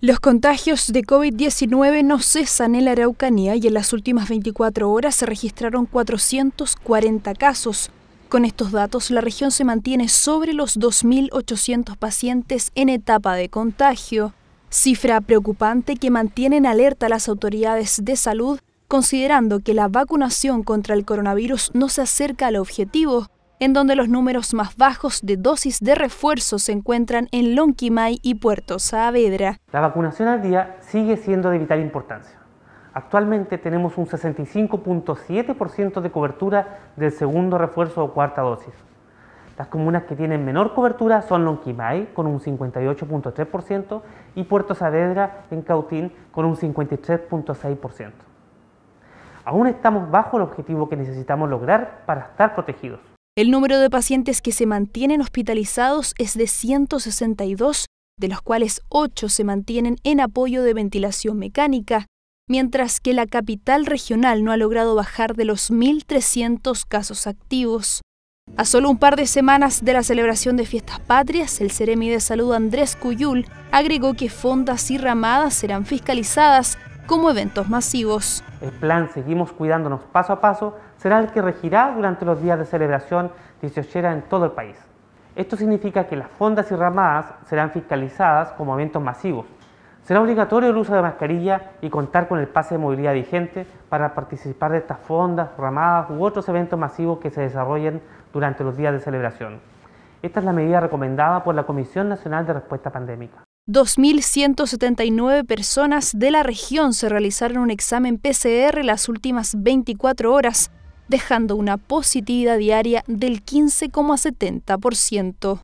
Los contagios de COVID-19 no cesan en la Araucanía y en las últimas 24 horas se registraron 440 casos. Con estos datos, la región se mantiene sobre los 2.800 pacientes en etapa de contagio, cifra preocupante que mantienen alerta las autoridades de salud, considerando que la vacunación contra el coronavirus no se acerca al objetivo, en donde los números más bajos de dosis de refuerzo se encuentran en Lonquimay y Puerto Saavedra. La vacunación al día sigue siendo de vital importancia. Actualmente tenemos un 65.7% de cobertura del segundo refuerzo o cuarta dosis. Las comunas que tienen menor cobertura son Lonquimay con un 58.3% y Puerto Saavedra en Cautín con un 53.6%. Aún estamos bajo el objetivo que necesitamos lograr para estar protegidos. El número de pacientes que se mantienen hospitalizados es de 162, de los cuales 8 se mantienen en apoyo de ventilación mecánica, mientras que la capital regional no ha logrado bajar de los 1.300 casos activos. A solo un par de semanas de la celebración de fiestas patrias, el Ceremi de Salud Andrés Cuyul agregó que fondas y ramadas serán fiscalizadas como eventos masivos. El plan Seguimos Cuidándonos Paso a Paso será el que regirá durante los días de celebración 18 en todo el país. Esto significa que las fondas y ramadas serán fiscalizadas como eventos masivos. Será obligatorio el uso de mascarilla y contar con el pase de movilidad vigente para participar de estas fondas, ramadas u otros eventos masivos que se desarrollen durante los días de celebración. Esta es la medida recomendada por la Comisión Nacional de Respuesta Pandémica. 2.179 personas de la región se realizaron un examen PCR las últimas 24 horas, dejando una positividad diaria del 15,70%.